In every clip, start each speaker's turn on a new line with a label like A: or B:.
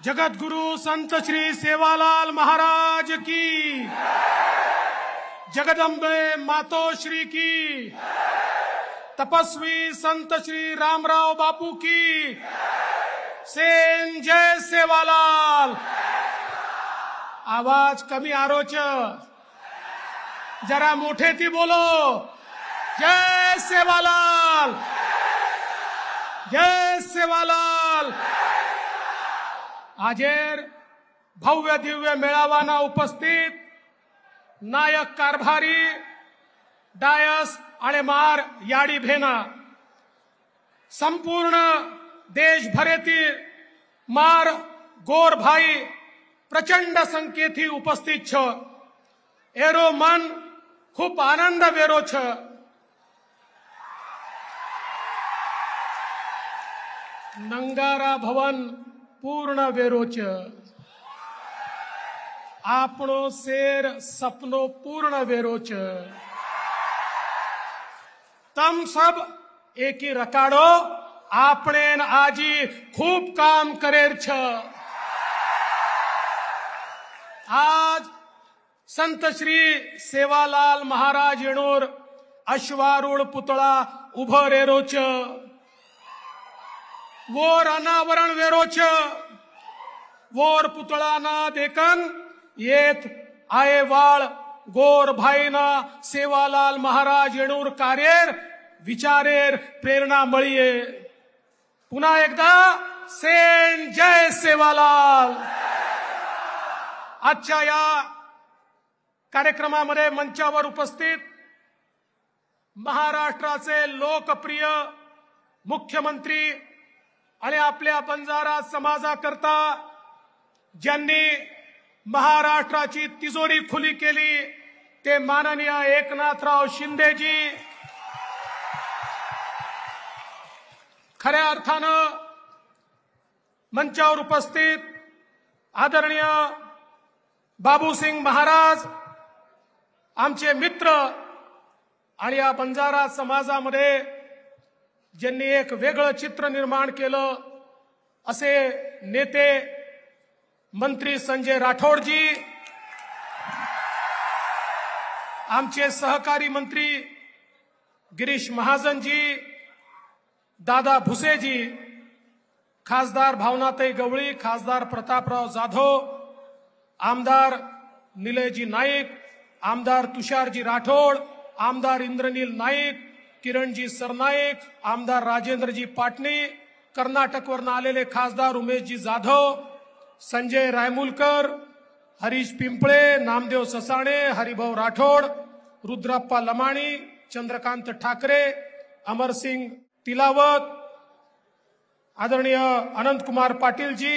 A: जगत गुरु संत श्री सेवालाल महाराज की जगदम्बे मातोश्री की तपस्वी संत श्री रामराव बापू की सेन जय सेवालाल आवाज कमी आरोच जरा मोठे थी बोलो जय सेवालाल जय सेवालाल जय सेवालाल आजेर भव्य दिव्य मेळावाना उपस्थित नायक कारभारी डायस आणि मार याडी भेना संपूर्ण देशभरेतील मार गोर भाई प्रचंड संख्येथी उपस्थित छ એરો મન आनंद आनंद वेरो नंगारा भवन પૂર્ણ વેરો છે આપણો શેર સપનો પૂર્ણ વેરો છે તમ સબ એકી રકાડો આપણે આજી ખૂબ કામ કરેર છે આજ संत श्री सेवालाल महाराज येणोर अश्वारूढ पुतळा उभं रेरोच अनावरण वेरोच वोर पुतळा ना देकन येत येथ वाळ गोर भाईना सेवालाल महाराज येणूर कारेर विचारेर प्रेरणा मळिये पुन्हा एकदा सेन जय सेवालाल आजच्या या कार्यक्रमामध्ये मंचावर उपस्थित महाराष्ट्राचे लोकप्रिय मुख्यमंत्री आणि आपल्या बंजारा समाजाकरता ज्यांनी महाराष्ट्राची तिजोरी खुली केली ते माननीय एकनाथराव शिंदेजी खऱ्या अर्थानं मंचावर उपस्थित आदरणीय बाबूसिंग महाराज आमचे मित्र आणि या बंजारा समाजामध्ये ज्यांनी एक वेगळं चित्र निर्माण केलं असे नेते मंत्री संजय राठोडजी आमचे सहकारी मंत्री गिरीश महाजनजी दादा भुसेजी खासदार भावनाताई गवळी खासदार प्रतापराव जाधव आमदार निलयजी नाईक आमदार तुषारजी राठोड आमदार इंद्रनील नाईक किरणजी सरनाईक आमदार राजेंद्रजी पाटणी कर्नाटकवरनं आलेले खासदार उमेशजी जाधव संजय रायमुलकर हरीश पिंपळे नामदेव ससाणे हरिभाऊ राठोड रुद्राप्पा लमाणी चंद्रकांत ठाकरे अमरसिंग तिलावत आदरणीय अनंतकुमार पाटीलजी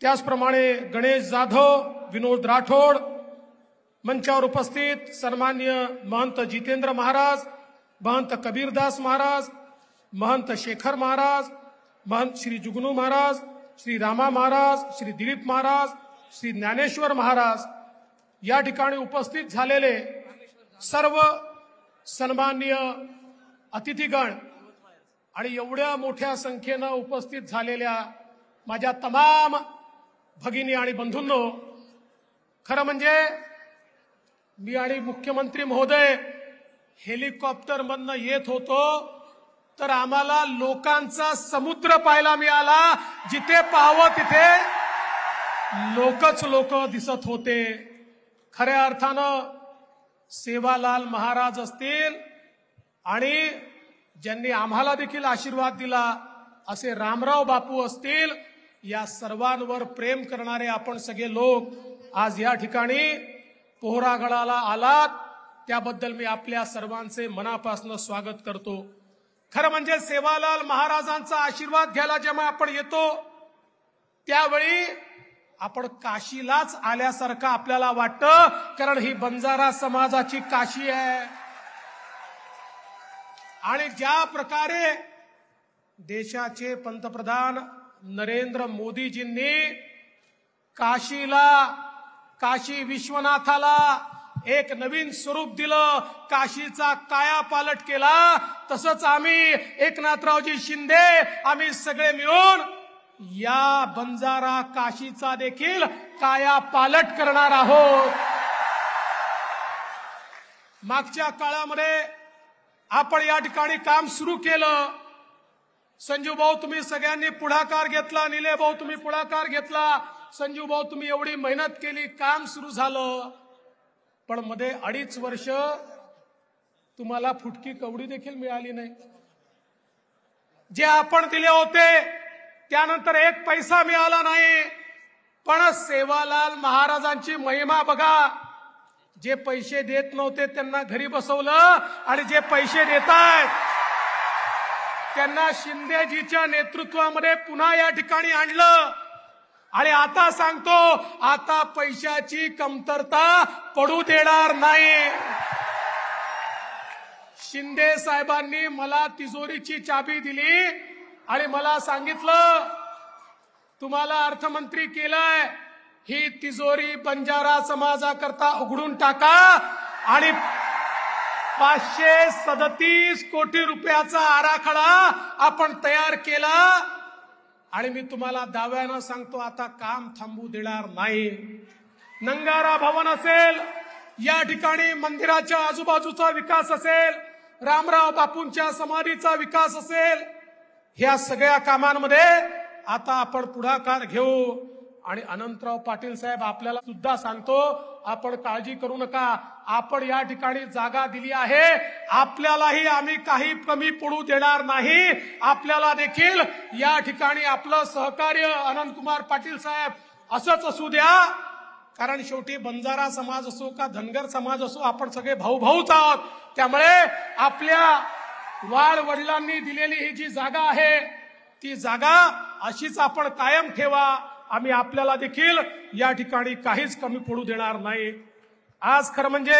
A: त्याचप्रमाणे गणेश जाधव विनोद राठोड मंचावर उपस्थित सन्मान्य महंत जितेंद्र महाराज महंत कबीरदास महाराज महंत शेखर महाराज महंत श्री जुगनू महाराज श्री रामा महाराज श्री दिलीप महाराज श्री ज्ञानेश्वर महाराज या ठिकाणी उपस्थित झालेले सर्व सन्माननीय अतिथीगण आणि एवढ्या मोठ्या संख्येनं उपस्थित झालेल्या माझ्या तमाम भगिनी आणि बंधूंनो खरं म्हणजे मी आणि मुख्यमंत्री महोदय हेलिकॉप्टर मधनं येत होतो तर आम्हाला लोकांचा समुद्र पाहायला मिळाला जिथे पाहावं तिथे लोकच लोक दिसत होते खऱ्या अर्थानं सेवालाल महाराज असतील आणि ज्यांनी आम्हाला देखील आशीर्वाद दिला असे रामराव बापू असतील या सर्वांवर प्रेम करणारे आपण सगळे लोक आज या ठिकाणी पोहरागडाला आलात त्याबद्दल मी आपल्या सर्वांचे मनापासून स्वागत करतो खरं म्हणजे सेवालाल महाराजांचा आशीर्वाद घ्यायला जेव्हा आपण येतो त्यावेळी आपण काशीलाच आल्यासारखं आपल्याला वाटतं कारण ही बंजारा समाजाची काशी आहे आणि ज्या प्रकारे देशाचे पंतप्रधान नरेंद्र मोदीजींनी काशीला काशी विश्वनाथाला एक नवीन स्वरूप दिलं काशीचा काया पालट केला तसंच आम्ही एकनाथरावजी शिंदे आम्ही सगळे मिळून या बंजारा काशीचा देखील काया पालट करणार आहोत मागच्या काळामध्ये आपण या ठिकाणी काम सुरू केलं संजू भाऊ तुम्ही सगळ्यांनी पुढाकार घेतला निले भाऊ तुम्ही पुढाकार घेतला संजू भाऊ तुम्ही एवढी मेहनत केली काम सुरू झालं पण मध्ये अडीच वर्ष तुम्हाला फुटकी कवडी देखील मिळाली नाही जे आपण दिले होते त्यानंतर एक पैसा मिळाला नाही पण सेवालाल महाराजांची महिमा बघा जे पैसे देत नव्हते त्यांना घरी बसवलं आणि जे पैसे देत आहेत त्यांना शिंदेजीच्या नेतृत्वामध्ये पुन्हा या ठिकाणी आणलं आणि आता सांगतो आता पैशाची कमतरता पडू देणार नाही शिंदे साहेबांनी मला तिजोरीची चाबी दिली आणि मला सांगितलं तुम्हाला अर्थमंत्री केलाय ही तिजोरी बंजारा समाजाकरता उघडून टाका आणि पाचशे सदतीस कोटी रुपयाचा आराखडा आपण तयार केला आणि मी तुम्हाला दाव्यानं सांगतो आता काम थांबू देणार नाही नंगारा भवन असेल या ठिकाणी मंदिराच्या आजूबाजूचा विकास असेल रामराव बापूंच्या समाधीचा विकास असेल ह्या सगळ्या कामांमध्ये आता आपण पुढाकार घेऊ आणि अनंतराव पाटील साहेब आपल्याला सुद्धा सांगतो आपण काळजी करू नका आपण या ठिकाणी जागा दिली आहे आपल्यालाही आम्ही काही कमी पडू देणार नाही आपल्याला देखील या ठिकाणी आपलं सहकार्य अनंतकुमार पाटील साहेब असंच असू द्या कारण शेवटी बंजारा समाज असो का धनगर समाज असो आपण सगळे भाऊ भाऊच आहोत त्यामुळे आपल्या वाळ वडिलांनी दिलेली ही जी जागा आहे ती जागा अशीच आपण कायम ठेवा आम्ही आपल्याला देखील या ठिकाणी काहीच कमी पडू देणार नाही आज खरं म्हणजे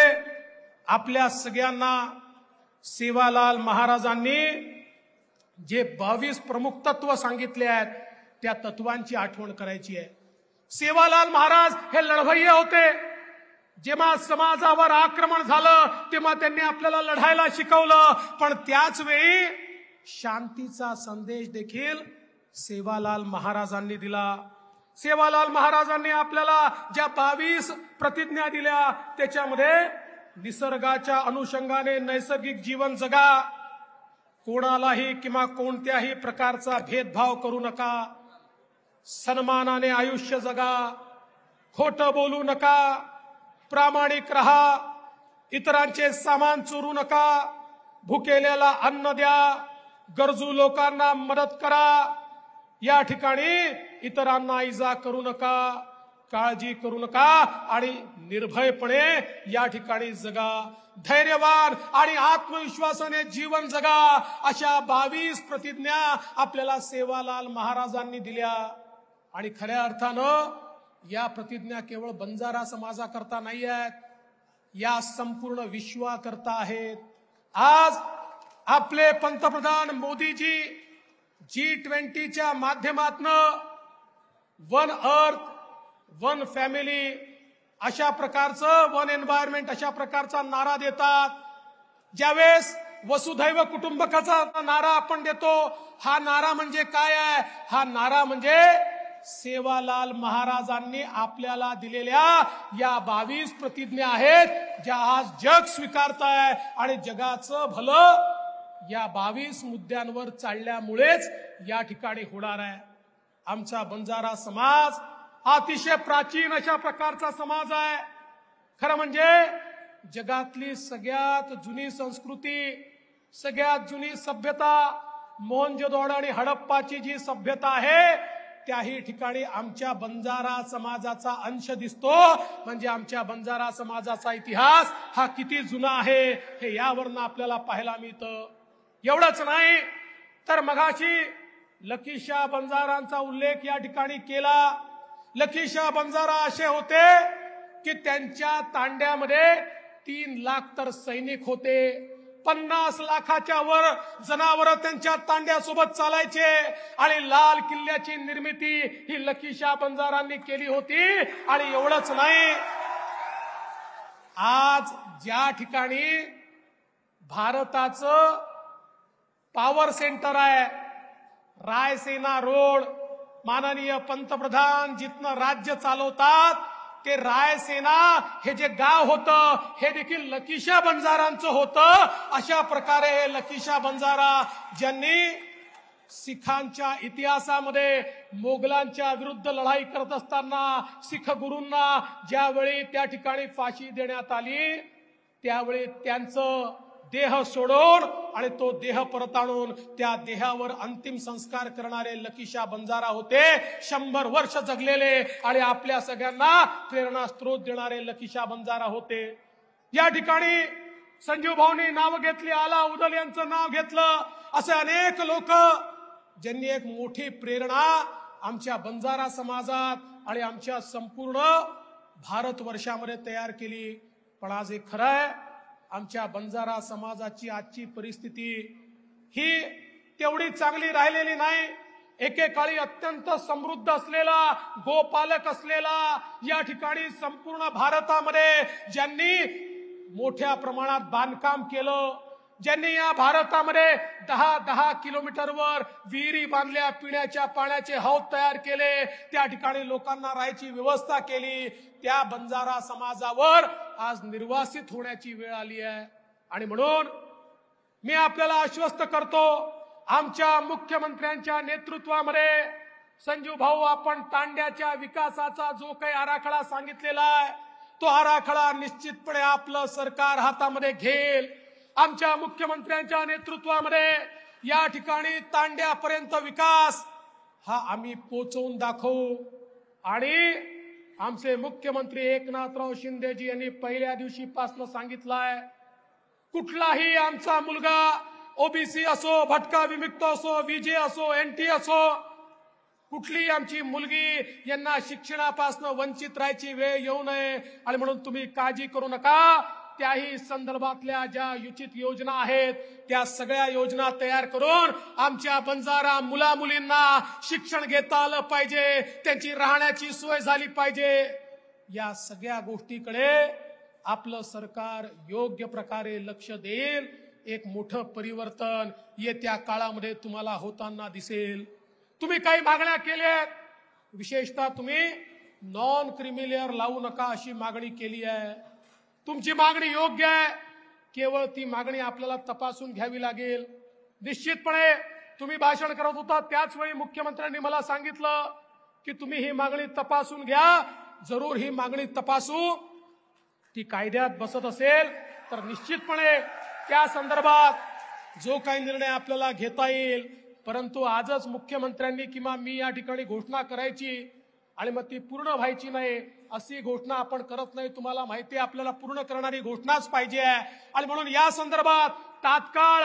A: आपल्या सगळ्यांना सेवालाल महाराजांनी जे बावीस प्रमुख तत्व सांगितले आहेत त्या तत्वांची आठवण करायची आहे सेवालाल महाराज हे लढवय्ये होते जेव्हा समाजावर आक्रमण झालं तेव्हा त्यांनी आपल्याला लढायला शिकवलं पण त्याच वेळी शांतीचा संदेश देखील सेवालाल महाराजांनी दिला सेवालाल महाराजांनी आपल्याला ज्या बावीस प्रतिज्ञा दिल्या त्याच्यामध्ये निसर्गाच्या अनुषंगाने नैसर्गिक जीवन जगा कोणालाही किंवा कोणत्याही प्रकारचा भेदभाव करू नका सन्मानाने आयुष्य जगा खोट बोलू नका प्रामाणिक रहा इतरांचे सामान चोरू नका भुकेल्याला अन्न द्या गरजू लोकांना मदत करा या ठिकाणी इतरांना इजा करू नका काळजी करू नका आणि निर्भयपणे या ठिकाणी जगा धैर्यवान आणि आत्मविश्वासाने जीवन जगा अशा बावीस प्रतिज्ञा आपल्याला सेवालाल महाराजांनी दिल्या आणि खऱ्या अर्थानं या प्रतिज्ञा केवळ बंजारा समाजाकरता नाही आहेत या संपूर्ण विश्वाकरता आहेत आज आपले पंतप्रधान मोदीजी जी ट्वेंटीच्या माध्यमातनं वन अर्थ वन फॅमिली अशा प्रकारचं वन एन्व्हायरमेंट अशा प्रकारचा नारा देतात ज्यावेळेस वसुधैव कुटुंबकाचा नारा आपण देतो हा नारा म्हणजे काय आहे हा नारा म्हणजे सेवालाल महाराजांनी आपल्याला दिलेल्या या बावीस प्रतिज्ञा आहेत ज्या आज जग स्वीकारताय आणि जगाचं भलं या बावीस मुद्द्यांवर चालल्यामुळेच या ठिकाणी होणार आहे आमचा बंजारा समाज अतिशय प्राचीन अशा प्रकारचा समाज आहे खरं म्हणजे जगातली सगळ्यात जुनी संस्कृती सगळ्यात जुनी सभ्यता मोहनजोदोड आणि हडप्पाची जी सभ्यता आहे त्याही ठिकाणी आमच्या बंजारा समाजाचा अंश दिसतो म्हणजे आमच्या बंजारा समाजाचा इतिहास हा किती जुना आहे हे यावरनं आपल्याला पाहायला मिळतं एवढंच नाही तर मगाशी लकीशा बंजारांचा उल्लेख या ठिकाणी केला लखीशाह बंजारा असे होते की त्यांच्या तांड्यामध्ये तीन लाख तर सैनिक होते पन्नास लाखाच्या वर जनावर त्यांच्या तांड्यासोबत चालायचे आणि लाल किल्ल्याची निर्मिती ही लखीशा बंजारांनी केली होती आणि एवढंच नाही आज ज्या ठिकाणी भारताचं पॉवर सेंटर आहे रायसेना रोड माननीय पंतप्रधान जिथनं राज्य चालवतात ते रायसेना हे जे गाव होतं हे देखील लकीशा बंजारांचं होतं अशा प्रकारे हे लकीशा बंजारा ज्यांनी सिखांच्या इतिहासामध्ये मोगलांच्या विरुद्ध लढाई करत असताना सिख गुरूंना ज्यावेळी त्या ठिकाणी फाशी देण्यात आली त्यावेळी त्यांचं देह सोडून आणि तो देह परत आणून त्या देहावर अंतिम संस्कार करणारे लकीशा बंजारा होते शंभर वर्ष जगलेले आणि आपल्या सगळ्यांना प्रेरणा स्त्रोत देणारे लकीशा बंजारा होते या ठिकाणी संजीव भाऊनी नाव घेतली आला उदल यांचं नाव घेतलं असे अनेक लोक ज्यांनी एक मोठी प्रेरणा आमच्या बंजारा समाजात आणि आमच्या संपूर्ण भारत वर्षामध्ये तयार केली पण आज हे खरं आहे आमच्या बंजारा समाजाची आजची परिस्थिती ही तेवढी चांगली राहिलेली नाही एकेकाळी अत्यंत समृद्ध असलेला गोपालक असलेला या ठिकाणी संपूर्ण भारतामध्ये ज्यांनी मोठ्या प्रमाणात बांधकाम केलं ज्यांनी या भारतामध्ये दहा दहा किलोमीटरवर विहिरी बांधल्या पिण्याच्या पाण्याचे हौद तयार केले त्या ठिकाणी लोकांना राहायची व्यवस्था केली त्या बंजारा समाजावर आज निर्वासित होण्याची वेळ आली आहे आणि म्हणून मी आपल्याला आश्वस्त करतो आमच्या मुख्यमंत्र्यांच्या नेतृत्वामध्ये संजू भाऊ आपण तांड्याच्या विकासाचा जो काही आराखडा सांगितलेला आहे तो आराखडा निश्चितपणे आपलं सरकार हातामध्ये घेईल आमच्या मुख्यमंत्र्यांच्या नेतृत्वामध्ये या ठिकाणी तांड्यापर्यंत विकास हा आम्ही पोचवून दाखवू आणि आमचे मुख्यमंत्री एकनाथराव शिंदेजी यांनी पहिल्या दिवशीपासून सांगितलं आहे कुठलाही आमचा मुलगा ओबीसी असो भटका विमुक्त असो विजे असो एनटी असो कुठली आमची मुलगी यांना शिक्षणापासून वंचित राहायची वेळ येऊ नये आणि म्हणून तुम्ही काळजी करू नका त्याही संदर्भातल्या ज्या उचित योजना आहेत त्या सगळ्या योजना तयार करून आमच्या बंजारा मुला मुलींना शिक्षण घेता आलं पाहिजे त्यांची राहण्याची सोय झाली पाहिजे या सगळ्या गोष्टीकडे आपलं सरकार योग्य प्रकारे लक्ष देईल एक मोठं परिवर्तन येत्या काळामध्ये तुम्हाला होताना दिसेल तुम्ही काही मागण्या केल्या विशेषतः तुम्ही नॉन क्रिमिलेअर लावू नका अशी मागणी केली आहे तुमची मागणी योग्य आहे केवळ ती मागणी आपल्याला तपासून घ्यावी लागेल निश्चितपणे तुम्ही भाषण करत होता त्याच वेळी मुख्यमंत्र्यांनी मला सांगितलं की तुम्ही ही मागणी तपासून घ्या जरूर ही मागणी तपासू ती कायद्यात बसत असेल तर निश्चितपणे त्या संदर्भात जो काही निर्णय आपल्याला घेता येईल परंतु आजच मुख्यमंत्र्यांनी किंवा मी या ठिकाणी घोषणा करायची आणि मग ती पूर्ण व्हायची नाही अशी घोषणा आपण करत नाही तुम्हाला माहिती आहे आपल्याला पूर्ण करणारी घोषणाच पाहिजे आहे आणि म्हणून या संदर्भात तात्काळ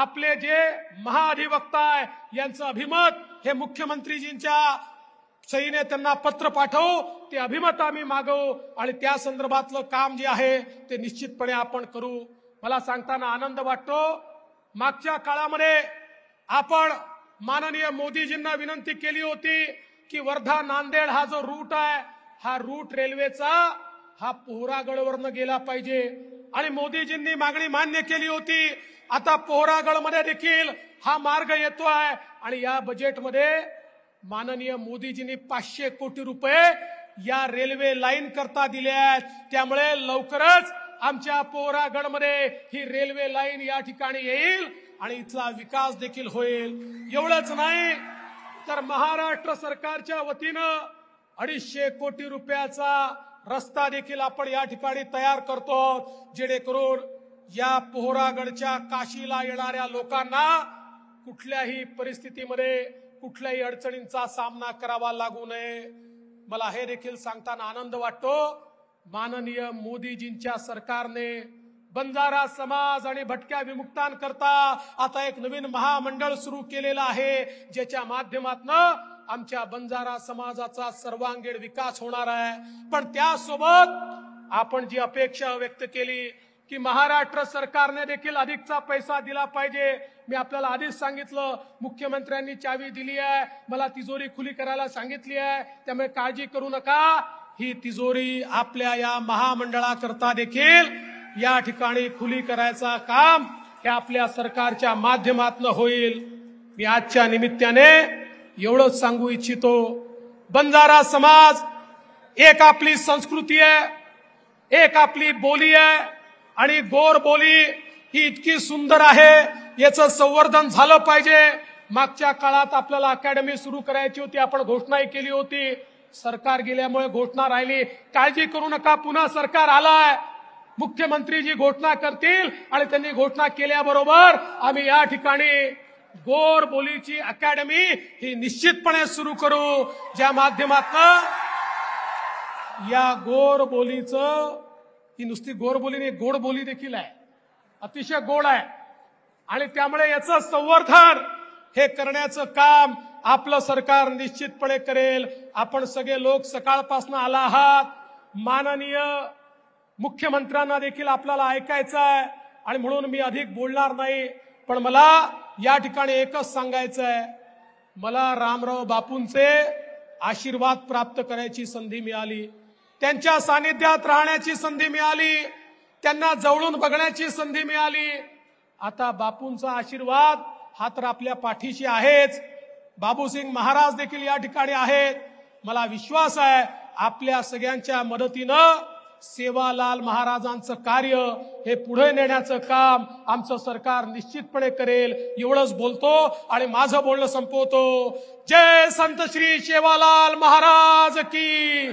A: आपले जे महाअधिवक्ता आहे यांचं अभिमत हे मुख्यमंत्रीजींच्या सईने त्यांना पत्र पाठवू ते अभिमत आम्ही मागवू आणि त्या संदर्भातलं काम जे आहे ते निश्चितपणे आपण करू मला सांगताना आनंद वाटतो मागच्या काळामध्ये आपण माननीय मोदीजींना विनंती केली होती की वर्धा नांदेड हा जो रूट आहे हा रूट रेल्वेचा हा पोहरागडवरनं गेला पाहिजे आणि मोदीजींनी मागणी मान्य केली होती आता पोहरागडमध्ये देखील हा मार्ग येतो आहे आणि या बजेटमध्ये माननीय मोदीजींनी पाचशे कोटी रुपये या रेल्वे लाईन करता दिले आहेत त्यामुळे लवकरच आमच्या पोहरागडमध्ये ही रेल्वे लाईन या ठिकाणी येईल आणि इथला विकास देखील होईल एवढंच नाही तर महाराष्ट्र सरकारच्या वतीनं अडीचशे कोटी रुपयाचा रस्ता देखील आपण या ठिकाणी तयार करतो जेणेकरून या पोहरागडच्या काशीला येणाऱ्या लोकांना कुठल्याही परिस्थितीमध्ये कुठल्याही अडचणींचा सामना करावा लागू नये मला हे देखील सांगताना आनंद वाटतो माननीय मोदीजींच्या सरकारने बंजारा समाज आणि भटक्या विमुक्तांकरता आता एक नवीन महामंडळ सुरू केलेलं आहे ज्याच्या माध्यमातनं आमच्या बंजारा समाजाचा सर्वांगीण विकास होणार आहे पण त्यासोबत आपण जी अपेक्षा व्यक्त केली की महाराष्ट्र सरकारने देखील अधिकचा पैसा दिला पाहिजे मी आपल्याला आधीच सांगितलं मुख्यमंत्र्यांनी चावी दिली आहे मला तिजोरी खुली करायला सांगितली आहे त्यामुळे काळजी करू नका ही तिजोरी आपल्या या महामंडळाकरता देखील या ठिकाणी खुली करायचा काम हे आपल्या सरकारच्या माध्यमातून होईल मी आजच्या निमित्ताने एवढंच सांगू इच्छितो बंजारा समाज एक आपली संस्कृती आहे एक आपली बोली आहे आणि गोर बोली ही इतकी सुंदर आहे याचं संवर्धन झालं पाहिजे मागच्या काळात आपल्याला अकॅडमी सुरू करायची होती आपण घोषणाही केली होती सरकार गेल्यामुळे घोषणा राहिली काळजी करू नका पुन्हा सरकार आलाय मुख्यमंत्री जी घोषणा करतील आणि त्यांनी घोषणा केल्याबरोबर आम्ही या ठिकाणी गोर बोलीची अकॅडमी ही निश्चितपणे सुरू करू ज्या माध्यमातन या गोर बोलीचं ही नुसती गोर बोली नाही गोड बोली देखील आहे अतिशय गोड आहे आणि त्यामुळे याचं संवर्धन हे करण्याचं काम आपलं सरकार निश्चितपणे करेल आपण सगळे लोक सकाळपासून आला आहात माननीय मुख्यमंत्र्यांना देखील आपल्याला ऐकायचं आहे आणि म्हणून मी अधिक बोलणार नाही पण मला या ठिकाणी एकच सांगायचं आहे मला रामराव बापूंचे आशीर्वाद प्राप्त करायची संधी मिळाली त्यांच्या सानिध्यात राहण्याची संधी मिळाली त्यांना जवळून बघण्याची संधी मिळाली आता बापूंचा आशीर्वाद हा तर आपल्या पाठीशी आहेच बाबूसिंग महाराज देखील या ठिकाणी आहेत मला विश्वास आहे आपल्या सगळ्यांच्या मदतीनं सेवालाल महाराजांचं कार्य हे पुढे नेण्याचं काम आमचं सरकार निश्चितपणे करेल एवढंच बोलतो आणि माझं बोलणं संपवतो जय संत श्री सेवालाल महाराज की